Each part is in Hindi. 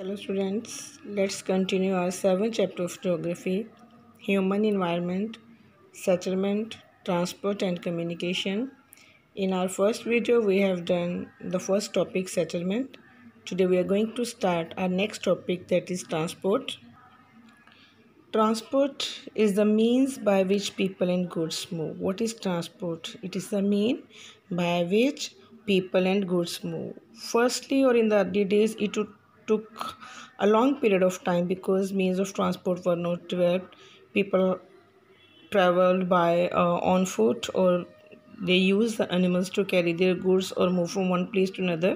Hello students, let's continue our 7th chapter of geography, human environment, settlement, transport and communication. In our first video we have done the first topic settlement. Today we are going to start our next topic that is transport. Transport is the means by which people and goods move. What is transport? It is the mean by which people and goods move. Firstly or in the early days it would took a long period of time because means of transport were not developed. People traveled by uh, on foot or they used the animals to carry their goods or move from one place to another.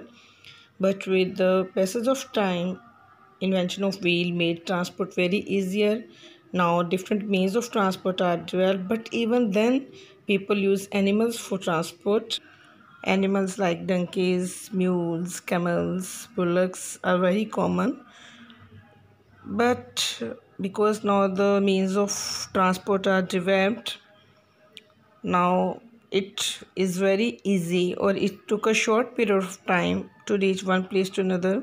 But with the passage of time, invention of wheel made transport very easier. Now different means of transport are developed, but even then people use animals for transport. Animals like donkeys, mules, camels, bullocks are very common. But because now the means of transport are developed, now it is very easy or it took a short period of time to reach one place to another.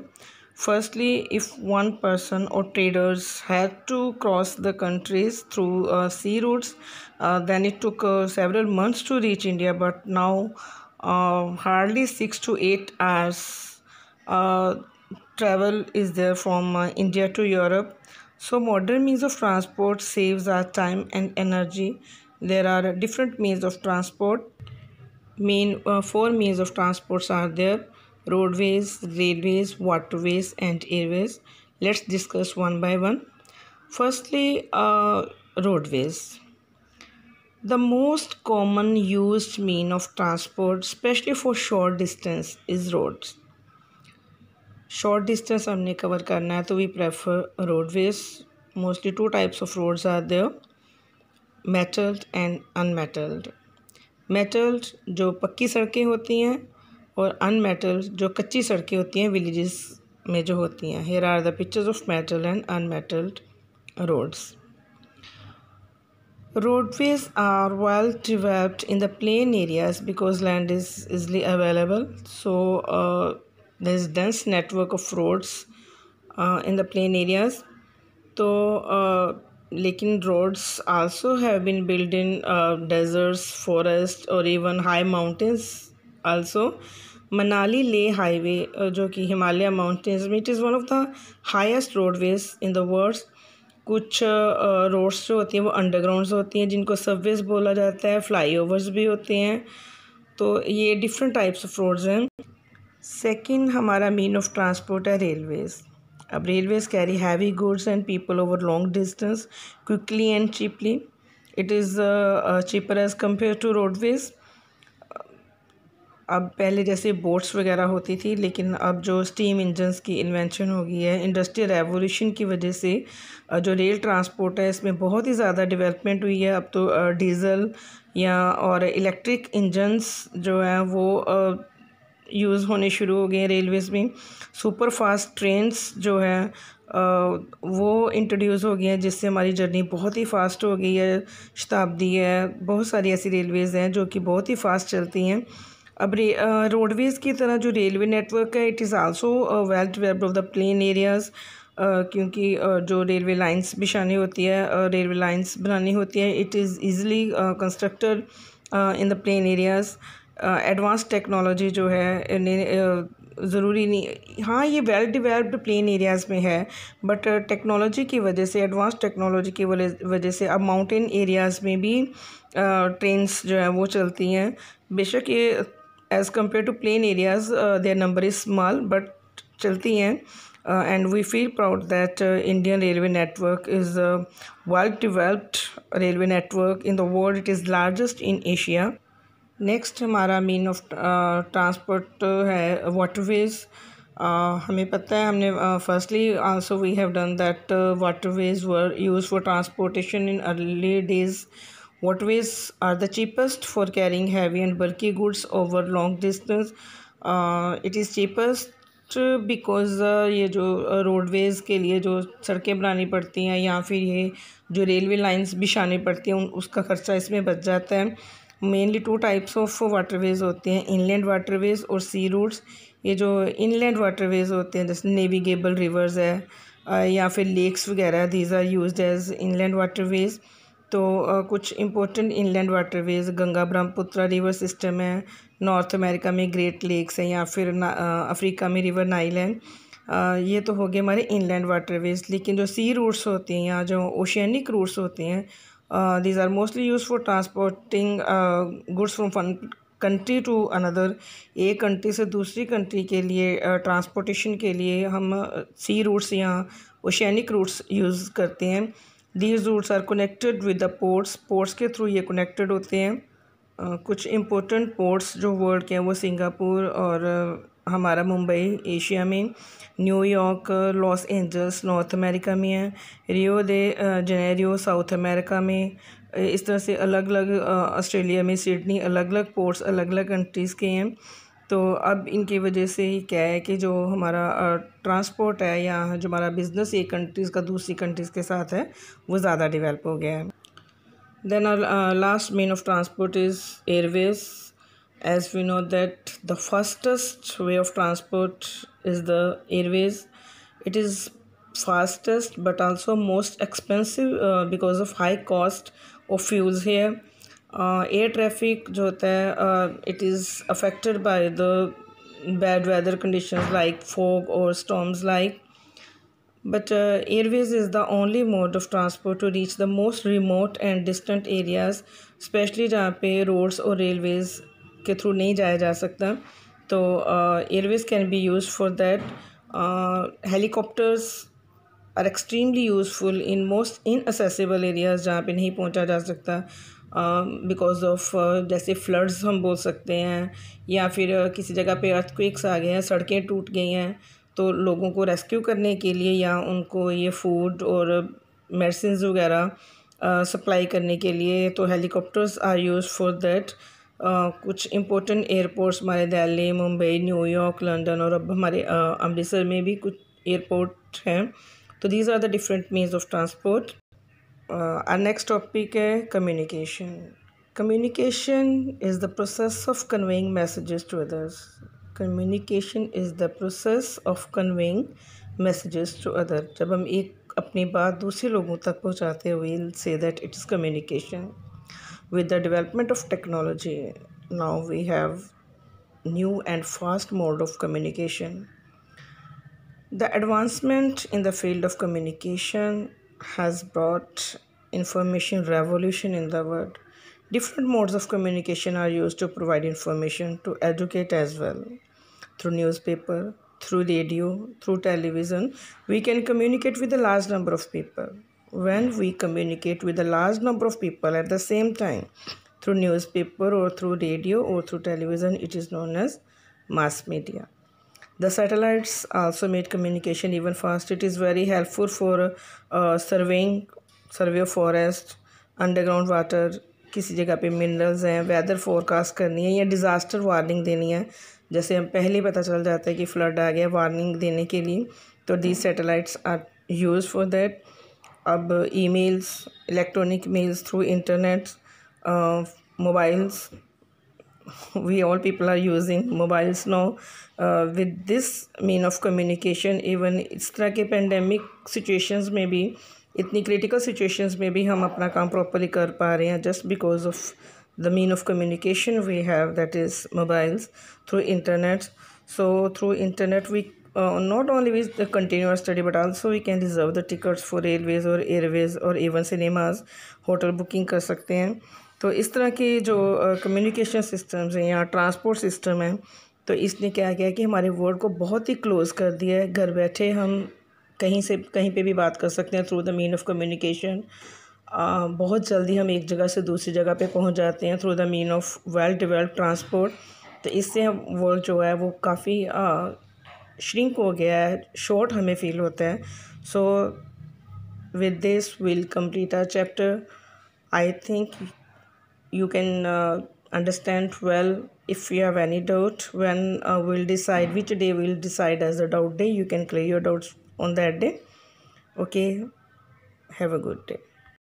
Firstly, if one person or traders had to cross the countries through uh, sea routes, uh, then it took uh, several months to reach India. But now, uh, hardly six to eight hours uh, travel is there from uh, India to Europe. So modern means of transport saves our time and energy. There are different means of transport. Main uh, four means of transports are there: roadways, railways, waterways, and airways. Let's discuss one by one. Firstly, uh, roadways. The most common used mean of transport, especially for short distance, is roads. Short distance हमने cover करना है तो we prefer roadways. Mostly two types of roads are there, metalled and unmetalled. Metalled जो पक्की सड़कें होती हैं और unmetalled जो कच्ची सड़कें होती हैं villages में जो होती हैं Here are the pictures of metalled and unmetalled roads. Roadways are well developed in the plain areas because land is easily available. So uh, there is dense network of roads uh, in the plain areas. So uh, roads also have been built in uh, deserts, forests or even high mountains also. Manali Leh Highway uh, जो कि हिमालय माउंटेन्स में one of the highest roadways in the world. कुछ रोड्स जो होती हैं वो अंडरग्राउंड होती हैं जिनको सर्विस बोला जाता है ओवर्स भी होते हैं तो ये डिफरेंट टाइप्स ऑफ रोड्स हैं सेकंड हमारा मीन ऑफ ट्रांसपोर्ट है रेलवेज़ अब railways carry heavy goods and people over long distance quickly and cheaply it is cheaper as compare to roadways अब पहले जैसे बोट्स वगैरह होती थी लेकिन अब जो स्टीम इंजन्स की इन्वेंशन हो गई है इंडस्ट्रियल रेवोल्यूशन की वजह से जो रेल ट्रांसपोर्ट है इसमें बहुत ही ज़्यादा डेवलपमेंट हुई है अब तो डीज़ल या और इलेक्ट्रिक इंजन्स जो हैं वो यूज़ होने शुरू हो गए हैं रेलवेज़ में सुपर फास्ट ट्रेन्स जो हैं वो इंट्रोड्यूस हो गई हैं जिससे हमारी जर्नी बहुत ही फास्ट हो गई है शताब्दी है बहुत सारी ऐसी रेलवेज़ हैं जो कि बहुत ही फास्ट चलती हैं अब रे रोडवेज़ की तरह जो रेलवे नेटवर्क है it is also well developed of the plain areas क्योंकि जो रेलवे लाइंस बिछानी होती है रेलवे लाइंस बनानी होती है it is easily constructed in the plain areas advance technology जो है ज़रूरी नहीं हाँ ये वेल डिवेल्प्ड प्लेन एरियाज़ में है बट टेक्नोलॉजी की वजह से एडवांस टेक्नोलॉजी की वजह से अब माउंटेन एरियाज़ में भी ट्रेन्स जो है वो चलती हैं बेशक ये as compare to plain areas their number is small but चलती हैं and we feel proud that Indian railway network is the world developed railway network in the world it is largest in Asia next हमारा मीन ऑफ ट्रांसपोर्ट है वाटरवेज uh, हमें पता है हमने firstly also we have done that waterways were use for transportation in early days Waterways are the cheapest for carrying heavy and bulky goods over long distance. Uh, it is cheapest because uh, ये जो रोडवेज़ uh, के लिए जो सड़कें बनानी पड़ती हैं या फिर ये जो रेलवे लाइंस बिछानी पड़ती हैं उसका ख़र्चा इसमें बच जाता है mainly two types of waterways होते हैं इनलैंड वाटरवेज़ और सी रूट्स ये जो इनलैंड वाटरवेज़ होते हैं जैसे नेविगेबल रिवर्स है uh, या फिर लेक्स वगैरह these are use as inland waterways तो कुछ important inland waterways Ganga Brahmaputra river system है नॉर्थ अमेरिका में ग्रेट लेक्स हैं या फिर अफ्रीका में रिवर नाइल है ये तो हो गए हमारे इनलैंड वाटरवेज लेकिन जो सी रूट्स होते हैं या जो ओशियनिक रूट्स होते हैं these are mostly use for transporting goods from one country to another एक कंट्री से दूसरी कंट्री के लिए ट्रांसपोर्टेशन के लिए हम सी रूट्स या ओशियनिक रूट्स यूज़ करते हैं these routes are connected with the ports ports के थ्रू ये कनेक्टेड होते हैं कुछ इम्पोर्टेंट पोर्ट्स जो वर्ल्ड के हैं वो सिंगापुर और हमारा मुंबई एशिया में New York Los Angeles North America में है Rio de Janeiro South America में इस तरह से अलग अलग ऑस्ट्रेलिया में सिडनी अलग अलग पोर्ट्स अलग अलग कंट्रीज़ के हैं तो अब इनकी वजह से ही क्या है कि जो हमारा ट्रांसपोर्ट है या जो हमारा बिज़नेस एक कंट्रीज़ का दूसरी कंट्रीज़ के साथ है वो ज़्यादा डिवेलप हो गया है then last mean of transport is airways as we know that the fastest way of transport is the airways it is fastest but also most expensive because of high cost of fuel है एयर uh, ट्रैफिक जो होता है it is affected by the bad weather condition like fog और storms like but airways is the only mode of transport to reach the most remote and distant areas specially जहाँ पे रोड्स और रेलवेज के थ्रू नहीं जाया जा सकता तो airways can be use for that helicopters are extremely useful in most inaccessible areas जहाँ पे नहीं पहुँचा जा सकता बिकॉज ऑफ जैसे फ्लड्स हम बोल सकते हैं या फिर किसी जगह पे अर्थक्वेक्स आ गए हैं सड़कें टूट गई हैं तो लोगों को रेस्क्यू करने के लिए या उनको ये फूड और मेडिसिन वगैरह सप्लाई करने के लिए तो helicopters are use for that कुछ इम्पोर्टेंट एयरपोर्ट्स हमारे दिल्ली मुंबई न्यूयॉर्क लंदन और अब हमारे अमृतसर में भी कुछ एयरपोर्ट हैं तो these are the different means of transport uh, our next topic is communication. Communication is the process of conveying messages to others. Communication is the process of conveying messages to others. जब हम एक अपनी बात दूसरे लोगों हैं, we'll say that it is communication. With the development of technology, now we have new and fast mode of communication. The advancement in the field of communication has brought information revolution in the world. Different modes of communication are used to provide information to educate as well. Through newspaper, through radio, through television, we can communicate with a large number of people. When we communicate with a large number of people at the same time, through newspaper or through radio or through television, it is known as mass media. The satellites also made communication even fast It is very helpful for uh, surveying survey of forest, underground water, किसी जगह पे मिनरल्स हैं वेदर फोरकास्ट करनी है या डिज़ास्टर वार्निंग देनी है जैसे हम पहले पता चल जाता है कि फ्लड आ गया वार्निंग देने के लिए तो the satellites are use for that अब emails electronic mails through internet mobiles we all people are using mobiles now uh, with this mean of communication even इस तरह के pandemic situations में भी इतनी critical situations में भी हम अपना काम properly कर पा रहे हैं just because of the mean of communication we have that is mobiles through internet so through internet we uh, not only with the continuous study but also we can reserve the tickets for railways or airways or even cinemas hotel booking कर सकते हैं तो इस तरह के जो कम्युनिकेशन सिस्टम्स हैं या ट्रांसपोर्ट सिस्टम है तो इसने क्या किया कि हमारे वर्ल्ड को बहुत ही क्लोज़ कर दिया है घर बैठे हम कहीं से कहीं पे भी बात कर सकते हैं through the mean of communication बहुत जल्दी हम एक जगह से दूसरी जगह पे पहुंच जाते हैं through the mean of well develop transport तो इससे हम वर्ल्ड जो है वो काफ़ी श्रिंक हो गया है शॉर्ट हमें फील होता है so with this will complete our chapter I think you can uh, understand well if you have any doubt when uh, we'll decide which day we'll decide as a doubt day you can clear your doubts on that day okay have a good day